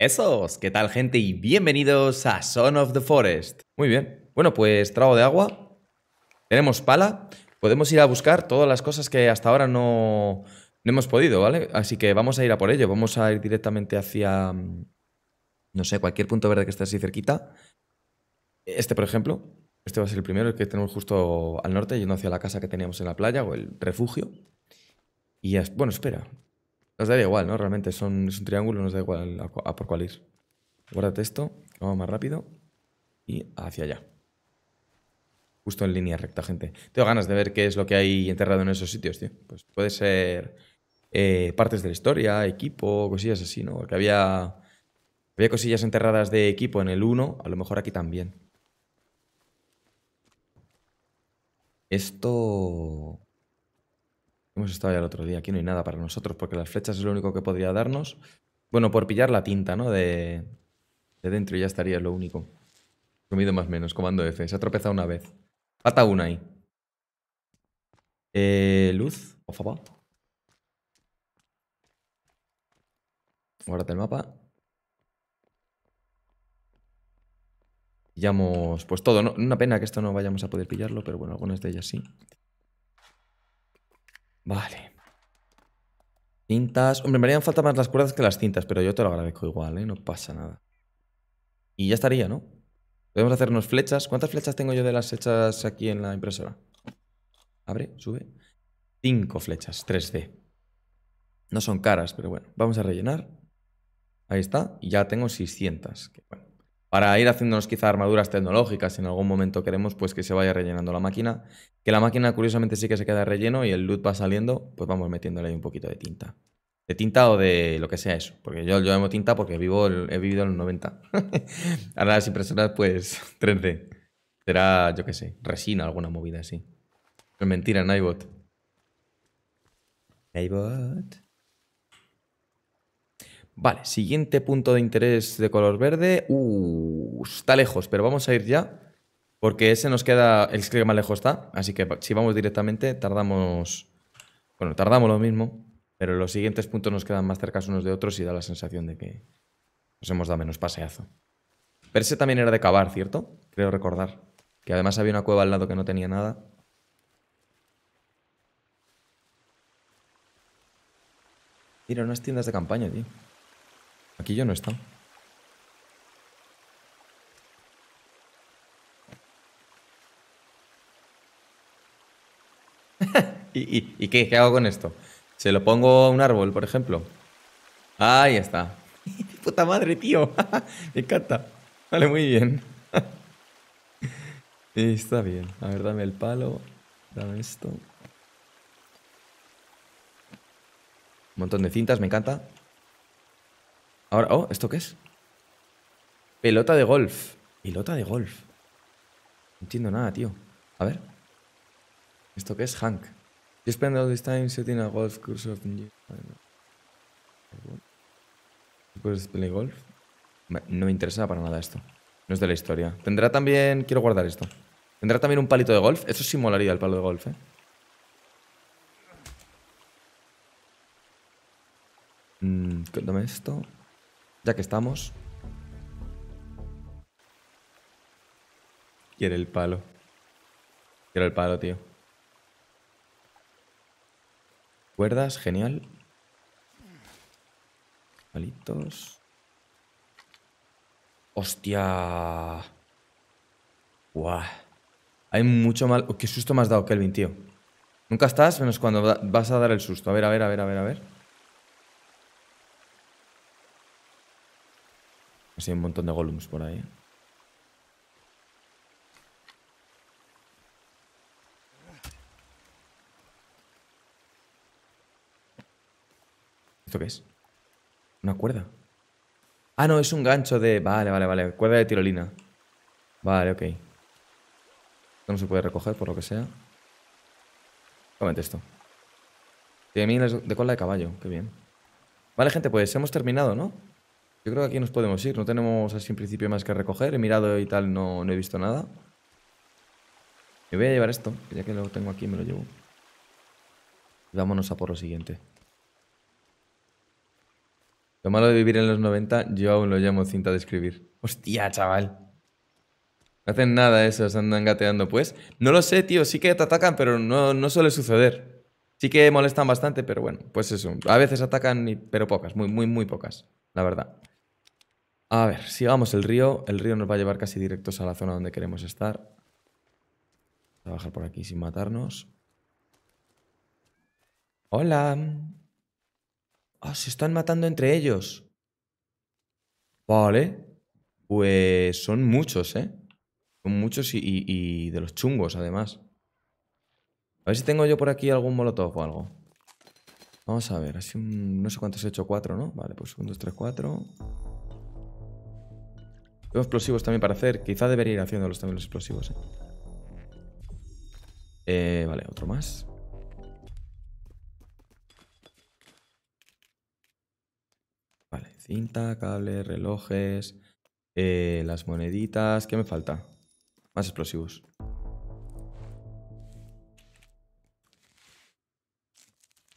Esos, ¿qué tal gente? Y bienvenidos a Son of the Forest. Muy bien, bueno pues trago de agua, tenemos pala, podemos ir a buscar todas las cosas que hasta ahora no, no hemos podido, ¿vale? Así que vamos a ir a por ello, vamos a ir directamente hacia, mm, no sé, cualquier punto verde que esté así cerquita. Este por ejemplo, este va a ser el primero, el que tenemos justo al norte, yendo hacia la casa que teníamos en la playa o el refugio. Y bueno, espera, nos daría igual, ¿no? Realmente son, es un triángulo, nos da igual a, por cuál ir. Guárdate esto, vamos más rápido y hacia allá. Justo en línea recta, gente. Tengo ganas de ver qué es lo que hay enterrado en esos sitios, tío. Pues puede ser eh, partes de la historia, equipo, cosillas así, ¿no? Porque había, había cosillas enterradas de equipo en el 1, a lo mejor aquí también. Esto... Hemos estado ya el otro día, aquí no hay nada para nosotros, porque las flechas es lo único que podría darnos. Bueno, por pillar la tinta, ¿no? De, de dentro ya estaría lo único. Comido más menos, comando F. Se ha tropezado una vez. Pata una ahí. Eh, luz, por favor. Guárdate el mapa. Pillamos, pues todo. Una pena que esto no vayamos a poder pillarlo, pero bueno, algunas de ellas sí. Vale. Cintas. Hombre, me harían falta más las cuerdas que las cintas, pero yo te lo agradezco igual, ¿eh? No pasa nada. Y ya estaría, ¿no? Podemos hacernos flechas. ¿Cuántas flechas tengo yo de las hechas aquí en la impresora? Abre, sube. Cinco flechas, 3D. No son caras, pero bueno. Vamos a rellenar. Ahí está. Y ya tengo 600. Que bueno para ir haciéndonos quizá armaduras tecnológicas, si en algún momento queremos pues que se vaya rellenando la máquina, que la máquina curiosamente sí que se queda relleno y el loot va saliendo, pues vamos metiéndole ahí un poquito de tinta. De tinta o de lo que sea eso, porque yo, yo llamo tinta porque vivo he vivido en los 90. Ahora las impresoras pues 3D. Será, yo qué sé, resina, alguna movida así. Es mentira, Naibot. Naibot. Vale, siguiente punto de interés de color verde. Uh, está lejos, pero vamos a ir ya. Porque ese nos queda el que más lejos está. Así que si vamos directamente, tardamos... Bueno, tardamos lo mismo. Pero los siguientes puntos nos quedan más cercanos unos de otros y da la sensación de que nos hemos dado menos paseazo. Pero ese también era de cavar, ¿cierto? Creo recordar. Que además había una cueva al lado que no tenía nada. Mira, unas tiendas de campaña, tío. Aquí yo no está. ¿Y, qué, qué, hago con esto? ¿Se lo pongo a un árbol, por ejemplo? Ahí está. Puta madre, tío. Me encanta. Vale, muy bien. está bien. A ver, dame el palo. Dame esto. Un montón de cintas, me encanta. Ahora, oh, ¿esto qué es? Pelota de golf. Pelota de golf. No entiendo nada, tío. A ver. ¿Esto qué es? Hank. You spend all this time golf course of... ¿Puedes play golf? No me interesa para nada esto. No es de la historia. Tendrá también... Quiero guardar esto. Tendrá también un palito de golf. Eso sí molaría, el palo de golf, ¿eh? Mmm, cuéntame esto. Ya que estamos. Quiere el palo. Quiero el palo, tío. Cuerdas, genial. Palitos. Hostia. ¡Guau! Hay mucho mal... Qué susto me has dado, Kelvin, tío. Nunca estás menos cuando vas a dar el susto. A ver, a ver, a ver, a ver, a ver. hay un montón de golems por ahí. ¿Esto qué es? ¿Una cuerda? Ah, no, es un gancho de... Vale, vale, vale. Cuerda de tirolina. Vale, ok. no se puede recoger por lo que sea. Comente esto. Tiene miles de cola de caballo. Qué bien. Vale, gente, pues hemos terminado, ¿no? Yo creo que aquí nos podemos ir. No tenemos así en principio más que recoger. He mirado y tal, no, he visto nada. Me voy a llevar esto, ya que lo tengo aquí me lo llevo. vámonos a por lo siguiente. Lo malo de vivir en los 90, yo aún lo llamo cinta de escribir. Hostia, chaval. No hacen nada eso, se andan gateando, pues. No lo sé, tío, sí que te atacan, pero no, no suele suceder. Sí que molestan bastante, pero bueno, pues eso. A veces atacan, pero pocas, muy, muy, muy pocas, la verdad. A ver, sigamos el río. El río nos va a llevar casi directos a la zona donde queremos estar. Vamos a bajar por aquí sin matarnos. Hola. Ah, se están matando entre ellos. Vale. Pues son muchos, ¿eh? Son muchos y, de los chungos, además. A ver si tengo yo por aquí algún molotov o algo. Vamos a ver, así no sé cuántos he hecho, cuatro, ¿no? Vale, pues un, dos, tres, cuatro. Tengo explosivos también para hacer. Quizá debería ir haciéndolos también los explosivos. ¿eh? Eh, vale, otro más. Vale, cinta, cables, relojes, eh, las moneditas. ¿Qué me falta? Más explosivos.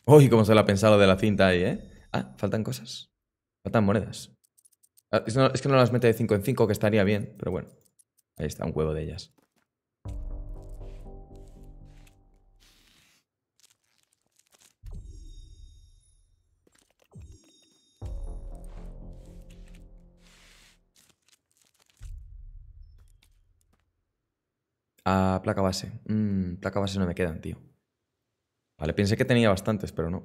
Uy, cómo se lo ha pensado de la cinta ahí, ¿eh? Ah, faltan cosas. Faltan monedas. Ah, es, que no las mete de 5 en 5, que estaría bien, pero bueno. Ahí está, un huevo de ellas. Ah, placa base. Mm, placa base no me quedan, tío. Vale, pensé que tenía bastantes, pero no.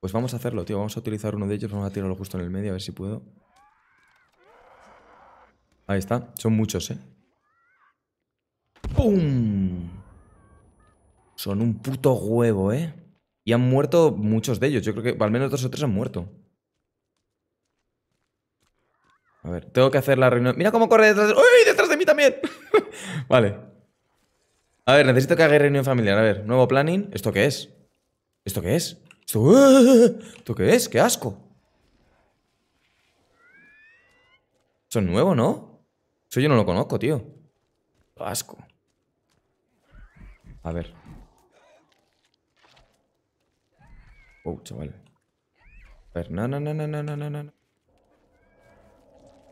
Pues vamos a hacerlo, tío. Vamos a utilizar uno de ellos, vamos a tirarlo justo en el medio, a ver si puedo. Ahí está. Son muchos, ¿eh? ¡Pum! Son un puto huevo, ¿eh? Y han muerto muchos de ellos. Yo creo que al menos dos o tres han muerto. A ver, tengo que hacer la reunión. ¡Mira cómo corre detrás de... ¡Uy! ¡Detrás de mí también! vale. A ver, necesito que haga reunión familiar. A ver, nuevo planning. ¿Esto qué es? ¿Esto qué es? ¿Esto, eh, eh, eh, ¿Esto qué es? ¡Qué asco! Son nuevos, ¿no? Eso yo no lo conozco, tío. Asco. A ver. Oh, chaval. A ver, no, no, no, no, no, no, no.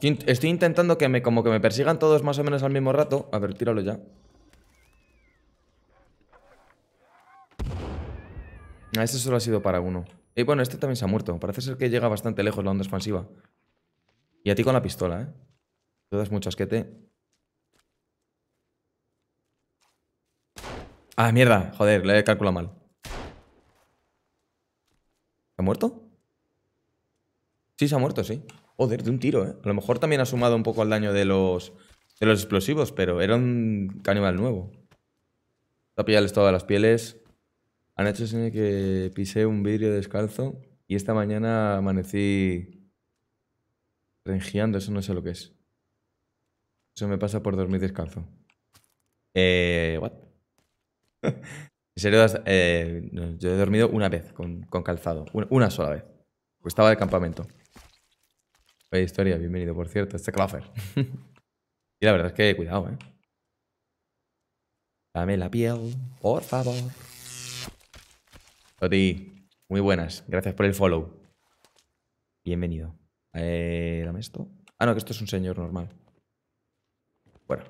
Estoy intentando que me, como que me persigan todos más o menos al mismo rato. A ver, tíralo ya. Ah, este solo ha sido para uno. Y bueno, este también se ha muerto. Parece ser que llega bastante lejos la onda expansiva. Y a ti con la pistola, ¿eh? Todas das mucho asquete. Ah, mierda. Joder, le he calculado mal. ¿Se ha muerto? Sí, se ha muerto, sí. Joder, de un tiro, ¿eh? A lo mejor también ha sumado un poco al daño de los, de los explosivos, pero era un caníbal nuevo. Está pillarles todas las pieles. Han hecho que pisé un vidrio descalzo y esta mañana amanecí rengiando, eso no sé lo que es. Eso me pasa por dormir descalzo. Eh, what? en serio, eh, yo he dormido una vez con, calzado. Una, sola vez. Pues estaba de campamento. ¡Vaya historia, bienvenido, por cierto, este Claffer. y la verdad es que cuidado, eh. Dame la piel, por favor. Toti, muy buenas. Gracias por el follow. Bienvenido. Eh, dame esto. Ah, no, que esto es un señor normal. Bueno.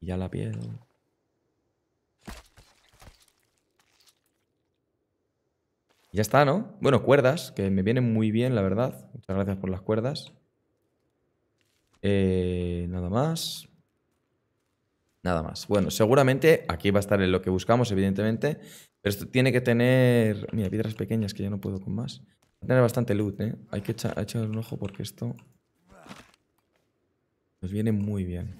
ya la pierdo ya está, ¿no? Bueno, cuerdas, que me vienen muy bien, la verdad. Muchas gracias por las cuerdas. Eh, nada más. Nada más. Bueno, seguramente aquí va a estar en lo que buscamos, evidentemente. Pero esto tiene que tener... Mira, piedras pequeñas que ya no puedo con más. Va tener bastante luz, ¿eh? Hay que echar, echar un ojo porque esto... Nos viene muy bien.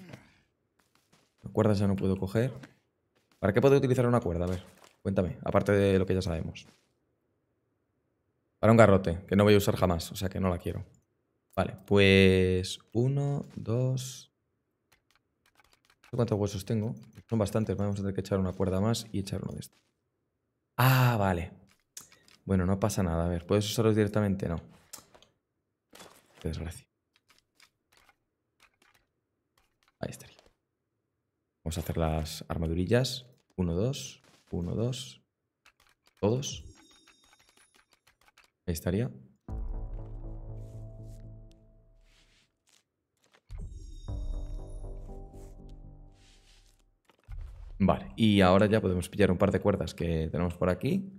La cuerda ya no puedo coger. ¿Para qué puedo utilizar una cuerda? A ver, cuéntame, aparte de lo que ya sabemos. Para un garrote, que no voy a usar jamás, o sea que no la quiero. Vale, pues... Uno, dos... cuántos huesos tengo. Son bastantes, vamos a tener que echar una cuerda más y echar uno de estos. Ah, vale. Bueno, no pasa nada. A ver, ¿puedes usarlos directamente? No. desgracia. Ahí estaría. Vamos a hacer las armadurillas. uno, dos uno, dos Todos. Ahí estaría. Vale, y ahora ya podemos pillar un par de cuerdas que tenemos por aquí.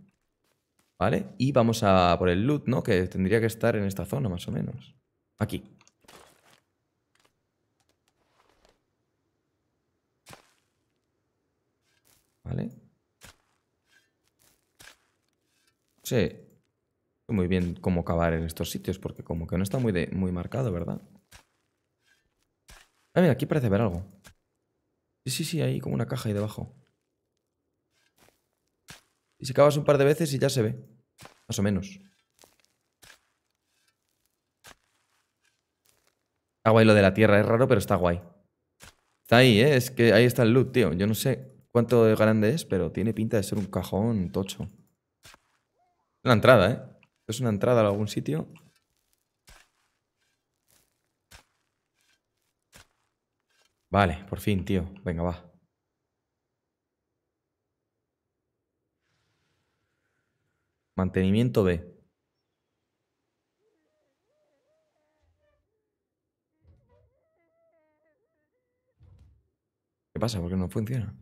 ¿Vale? Y vamos a por el loot, ¿no? Que tendría que estar en esta zona, más o menos. Aquí. ¿Vale? sé Muy bien cómo cavar en estos sitios, porque como que no está muy, de, muy marcado, ¿verdad? Ah, mira, aquí parece ver algo. Sí, sí, sí, hay como una caja ahí debajo. Y si cavas un par de veces y ya se ve. Más o menos. Está ah, guay lo de la tierra, es raro, pero está guay. Está ahí, ¿eh? Es que ahí está el loot, tío. Yo no sé cuánto grande es, pero tiene pinta de ser un cajón tocho. Una entrada, ¿eh? Es una entrada a algún sitio. Vale, por fin, tío. Venga, va. Mantenimiento B. ¿Qué pasa? ¿Por qué no funciona?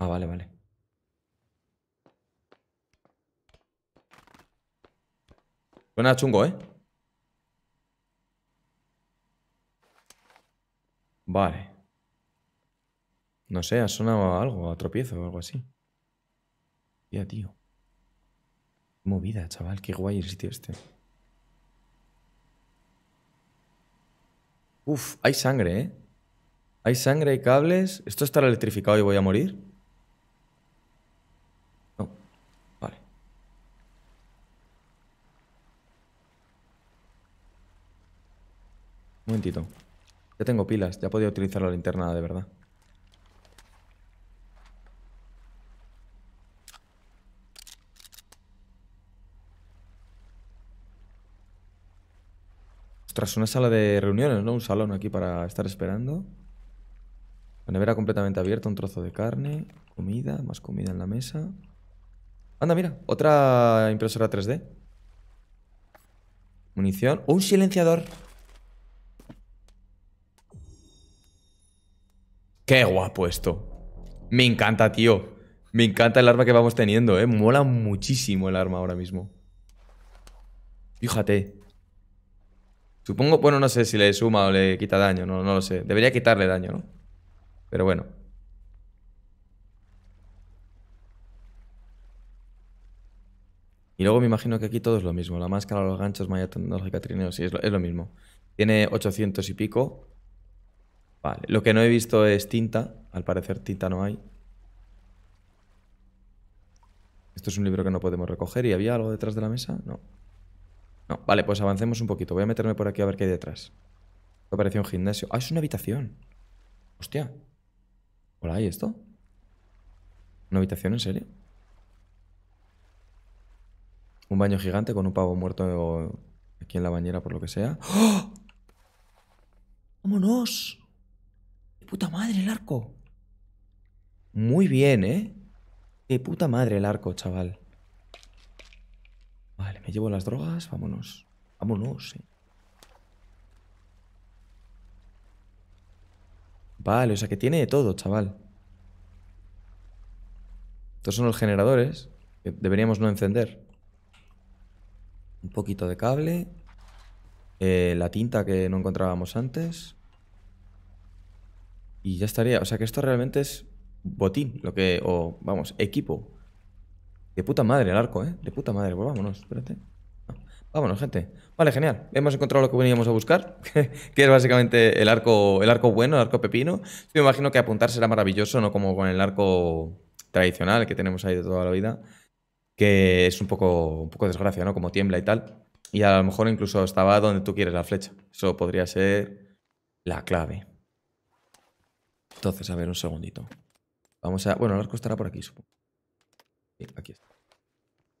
Ah, vale, vale. Suena chungo, ¿eh? Vale. No sé, ha sonado algo, a tropiezo o algo así. Ya, tío. movida, chaval. Qué guay el sitio este. Uf, hay sangre, ¿eh? Hay sangre, hay cables. ¿Esto estará electrificado y voy a morir? momentito. Ya tengo pilas, ya podía utilizar la linterna de verdad. Ostras, una sala de reuniones, ¿no? Un salón aquí para estar esperando. La nevera completamente abierta, un trozo de carne, comida, más comida en la mesa. Anda, mira, otra impresora 3D. Munición. un silenciador! Qué guapo esto. Me encanta, tío. Me encanta el arma que vamos teniendo, ¿eh? Mola muchísimo el arma ahora mismo. Fíjate. Supongo, bueno, no sé si le suma o le quita daño, no, no lo sé. Debería quitarle daño, ¿no? Pero bueno. Y luego me imagino que aquí todo es lo mismo. La máscara, los ganchos, maya, los trineo, sí, es es lo mismo. Tiene 800 y pico. Vale, lo que no he visto es tinta. Al parecer tinta no hay. Esto es un libro que no podemos recoger. ¿Y había algo detrás de la mesa? No. No, vale, pues avancemos un poquito. Voy a meterme por aquí a ver qué hay detrás. Esto parece un gimnasio. Ah, es una habitación. Hostia. Hola, ¿y esto? ¿Una habitación en serio? Un baño gigante con un pavo muerto aquí en la bañera por lo que sea. ¡Oh! ¡Vámonos! puta madre el arco! Muy bien, ¿eh? ¡Qué puta madre el arco, chaval! Vale, me llevo las drogas, vámonos. Vámonos, ¿eh? Vale, o sea que tiene de todo, chaval. Estos son los generadores que deberíamos no encender. Un poquito de cable. Eh, la tinta que no encontrábamos antes. Y ya estaría. O sea que esto realmente es botín, lo que. O vamos, equipo. De puta madre el arco, ¿eh? De puta madre. Pues vámonos, espérate. Ah, vámonos, gente. Vale, genial. Hemos encontrado lo que veníamos a buscar, que es básicamente el arco, el arco bueno, el arco pepino. Yo me imagino que apuntar será maravilloso, no como con el arco tradicional que tenemos ahí de toda la vida, que es un poco, un poco desgracia, ¿no? Como tiembla y tal. Y a lo mejor incluso estaba donde tú quieres la flecha. Eso podría ser la clave. Entonces, a ver, un segundito. Vamos a... Bueno, el arco estará por aquí, supongo. aquí está.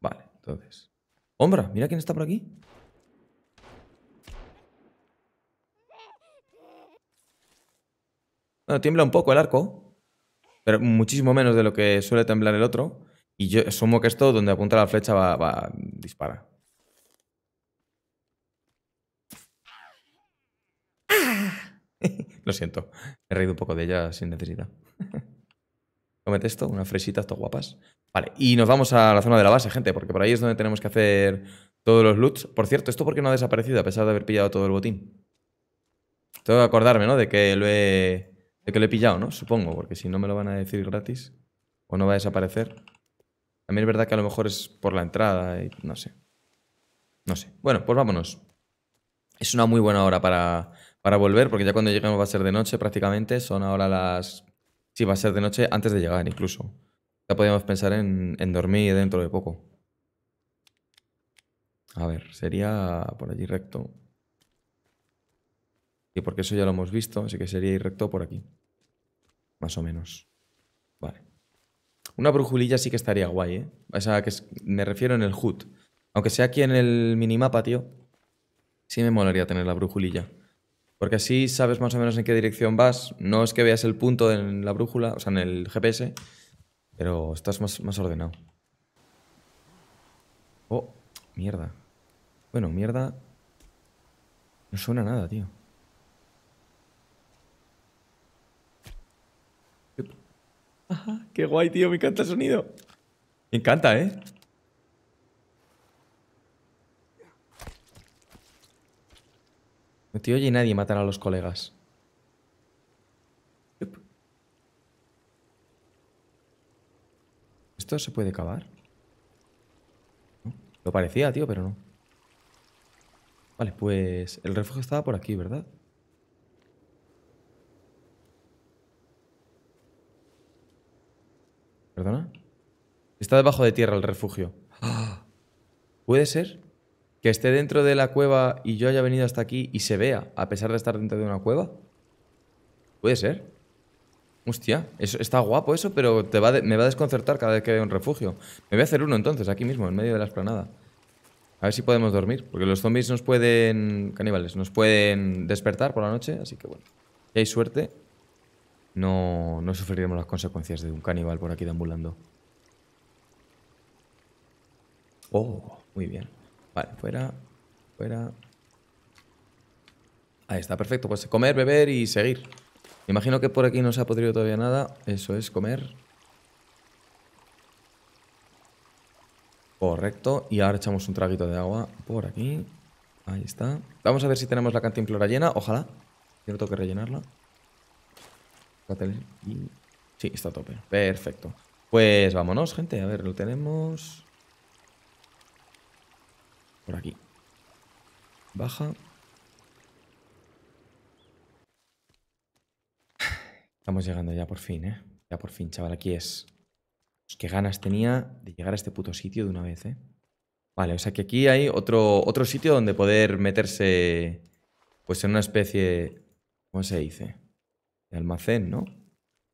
Vale, entonces... ¡Hombra! Mira quién está por aquí. Bueno, tiembla un poco el arco. Pero muchísimo menos de lo que suele temblar el otro. Y yo asumo que esto, donde apunta la flecha, va, va dispara. Ah. Lo siento, he reído un poco de ella sin necesidad. Comete esto, unas fresitas, todo guapas. Vale, y nos vamos a la zona de la base, gente, porque por ahí es donde tenemos que hacer todos los loots. Por cierto, ¿esto por qué no ha desaparecido a pesar de haber pillado todo el botín? Tengo que acordarme, ¿no? De que lo he, de que lo he pillado, ¿no? Supongo, porque si no me lo van a decir gratis o no va a desaparecer. También es verdad que a lo mejor es por la entrada y no sé. No sé. Bueno, pues vámonos. Es una muy buena hora para para volver, porque ya cuando lleguemos va a ser de noche prácticamente, son ahora las... Sí, va a ser de noche antes de llegar incluso. Ya podríamos pensar en, dormir dentro de poco. A ver, sería por allí recto. Y porque eso ya lo hemos visto, así que sería ir recto por aquí. Más o menos. Vale. Una brujulilla sí que estaría guay, ¿eh? O sea, que me refiero en el HUD. Aunque sea aquí en el minimapa, tío. Sí me molaría tener la brujulilla. Porque así sabes más o menos en qué dirección vas. No es que veas el punto en la brújula, o sea, en el GPS, pero estás más, ordenado. Oh, mierda. Bueno, mierda. No suena nada, tío. qué guay, tío. Me encanta el sonido. Me encanta, ¿eh? No te oye nadie matar a los colegas. ¿Esto se puede cavar? Lo parecía, tío, pero no. Vale, pues el refugio estaba por aquí, ¿verdad? ¿Perdona? Está debajo de tierra el refugio. ¿Puede ser? que esté dentro de la cueva y yo haya venido hasta aquí y se vea, a pesar de estar dentro de una cueva. Puede ser. Hostia, eso, está guapo eso, pero te me va a desconcertar cada vez que veo un refugio. Me voy a hacer uno entonces, aquí mismo, en medio de la esplanada. A ver si podemos dormir, porque los zombies nos pueden... caníbales, nos pueden despertar por la noche, así que bueno. Si hay suerte, no, no sufriremos las consecuencias de un caníbal por aquí deambulando. Oh, muy bien. Vale, fuera, fuera. Ahí está, perfecto. Pues comer, beber y seguir. Me imagino que por aquí no se ha podido todavía nada. Eso es, comer. Correcto. Y ahora echamos un traguito de agua por aquí. Ahí está. Vamos a ver si tenemos la cantimplora llena. Ojalá. Yo no tengo que rellenarla. Sí, está a tope. Perfecto. Pues vámonos, gente. A ver, lo tenemos... Por aquí. Baja. Estamos llegando ya por fin, ¿eh? Ya por fin, chaval, aquí es. Pues qué ganas tenía de llegar a este puto sitio de una vez, ¿eh? Vale, o sea que aquí hay otro, otro sitio donde poder meterse pues en una especie, ¿cómo se dice? De almacén, ¿no?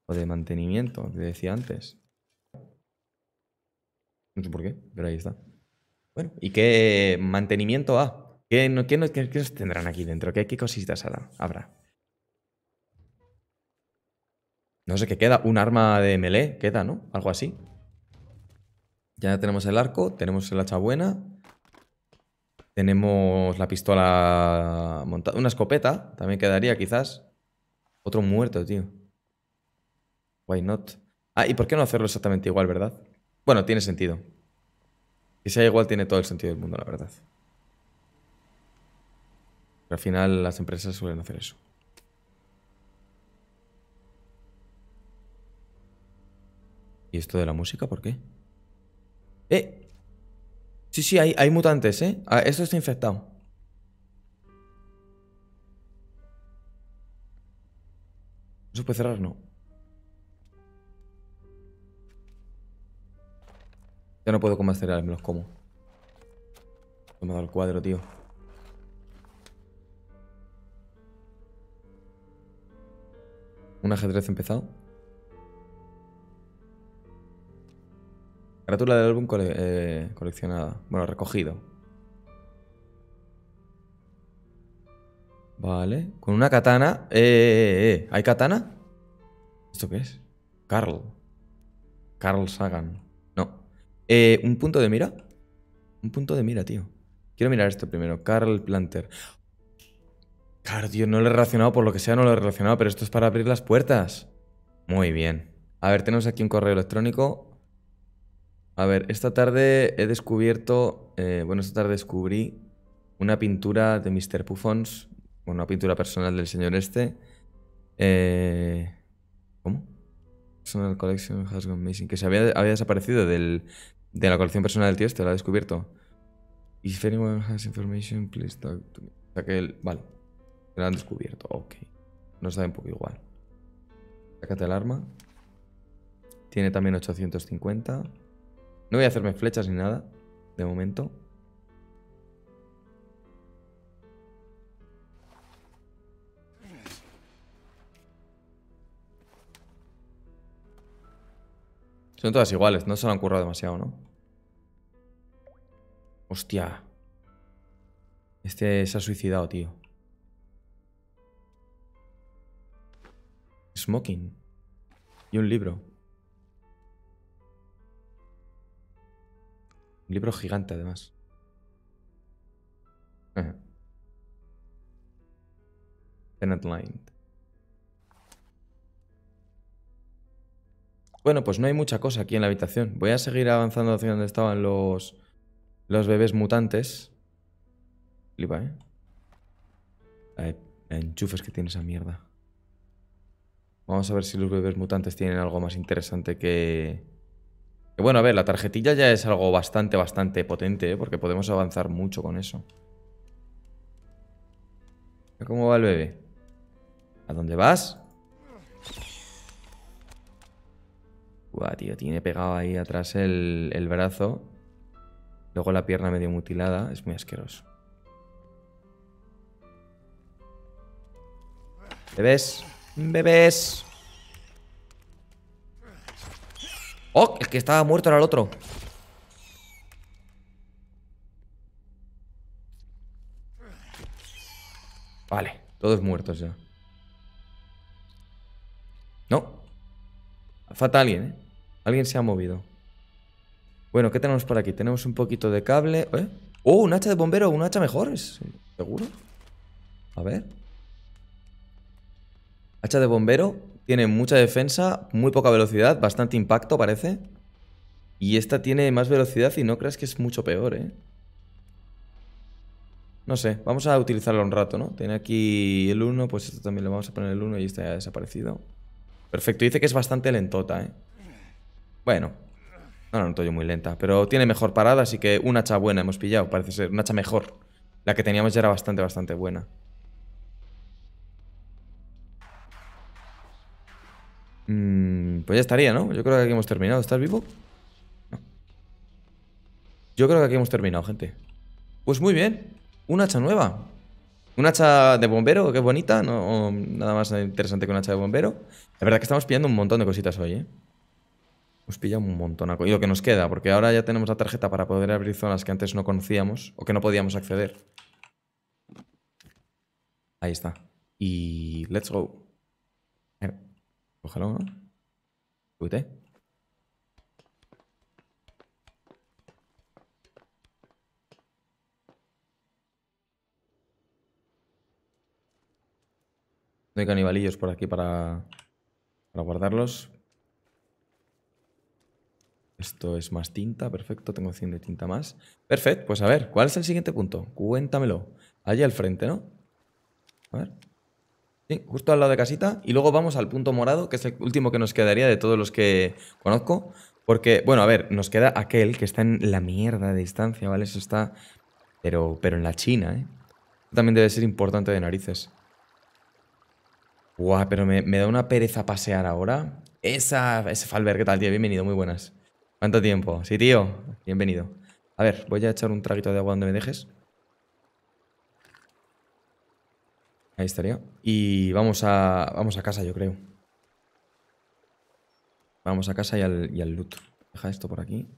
O de mantenimiento, que decía antes. No sé por qué, pero ahí está. Bueno, ¿y qué mantenimiento ha? ¿Qué, no, tendrán aquí dentro? ¿Qué, qué cositas habrá? No sé qué queda. Un arma de melee queda, ¿no? Algo así. Ya tenemos el arco, tenemos el hacha buena. Tenemos la pistola montada. Una escopeta también quedaría, quizás. Otro muerto, tío. Why not? Ah, ¿y por qué no hacerlo exactamente igual, verdad? Bueno, tiene sentido. Que sea igual tiene todo el sentido del mundo, la verdad. Pero al final las empresas suelen hacer eso. ¿Y esto de la música por qué? ¡Eh! Sí, sí, hay, hay mutantes, ¿eh? Ah, esto está infectado. ¿Eso puede cerrar? No. Ya no puedo comer cereales, me los como. me ha dado el cuadro, tío. Un ajedrez empezado. Gratula del álbum eh, coleccionada. Bueno, recogido. Vale. Con una katana. Eh eh, eh, eh. ¿Hay katana? ¿Esto qué es? Carl. Carl Sagan. Eh, ¿Un punto de mira? Un punto de mira, tío. Quiero mirar esto primero. Carl Planter. Claro, tío, no lo he relacionado por lo que sea, no lo he relacionado, pero esto es para abrir las puertas. Muy bien. A ver, tenemos aquí un correo electrónico. A ver, esta tarde he descubierto, eh, bueno, esta tarde descubrí una pintura de Mr. Puffons, una pintura personal del señor este. Eh, Personal Collection has gone missing. Que se había, desaparecido de la colección personal del tío este, lo ha descubierto. If anyone has information, please talk to me. O sea que vale. Lo han descubierto, ok. no da un poco igual. Sácate el arma. Tiene también 850. No voy a hacerme flechas ni nada, de momento. Son todas iguales, no se lo han currado demasiado, ¿no? Hostia. Este se ha suicidado, tío. Smoking. Y un libro. Un libro gigante, además. Eh. Tenet Line. Bueno, pues no hay mucha cosa aquí en la habitación. Voy a seguir avanzando hacia donde estaban los, los bebés mutantes. Flipa, ¿eh? enchufes que tiene esa mierda. Vamos a ver si los bebés mutantes tienen algo más interesante que... Bueno, a ver, la tarjetilla ya es algo bastante, bastante potente, ¿eh? porque podemos avanzar mucho con eso. ¿Cómo va el bebé? ¿A dónde vas? tío, tiene pegado ahí atrás el, el brazo. Luego la pierna medio mutilada. Es muy asqueroso. Bebés. Bebés. ¡Oh! El que estaba muerto era el otro. Vale, todos muertos ya. No. Falta alguien, ¿eh? Alguien se ha movido. Bueno, ¿qué tenemos por aquí? Tenemos un poquito de cable. ¿Eh? ¡Oh, un hacha de bombero! ¿Un hacha mejor? ¿Seguro? A ver. Hacha de bombero. Tiene mucha defensa, muy poca velocidad, bastante impacto parece. Y esta tiene más velocidad y no creas que es mucho peor, ¿eh? No sé, vamos a utilizarla un rato, ¿no? Tiene aquí el 1, pues esto también Le vamos a poner el 1 y está ya ha desaparecido. Perfecto, dice que es bastante lentota, ¿eh? Bueno, no no estoy muy lenta, pero tiene mejor parada, así que una hacha buena hemos pillado, parece ser, una hacha mejor. La que teníamos ya era bastante, bastante buena. Mm, pues ya estaría, ¿no? Yo creo que aquí hemos terminado. ¿Estás vivo? Yo creo que aquí hemos terminado, gente. Pues muy bien, una hacha nueva. Un hacha de bombero, qué bonita, no, nada más interesante que un hacha de bombero. La verdad que estamos pillando un montón de cositas hoy, ¿eh? Hemos pillado un montón. Y lo que nos queda, porque ahora ya tenemos la tarjeta para poder abrir zonas que antes no conocíamos o que no podíamos acceder. Ahí está. Y let's go. Cógelo, ¿no? No hay canibalillos por aquí para, guardarlos. Esto es más tinta, perfecto. Tengo 100 de tinta más. Perfecto, pues a ver, ¿cuál es el siguiente punto? Cuéntamelo. Allí al frente, ¿no? A ver. Sí, justo al lado de casita. Y luego vamos al punto morado, que es el último que nos quedaría de todos los que conozco. Porque, bueno, a ver, nos queda aquel que está en la mierda de distancia, ¿vale? Eso está... Pero, pero en la China, ¿eh? También debe ser importante de narices. Guau, pero me, da una pereza pasear ahora. Esa, ese Falber, ¿qué tal, tío? Bienvenido, muy buenas. ¿Cuánto tiempo? Sí, tío. Bienvenido. A ver, voy a echar un traguito de agua donde me dejes. Ahí estaría. Y vamos a, vamos a casa, yo creo. Vamos a casa y al, y al loot. Deja esto por aquí.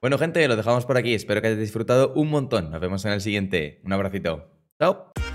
Bueno, gente, lo dejamos por aquí. Espero que hayáis disfrutado un montón. Nos vemos en el siguiente. Un abracito. Chao.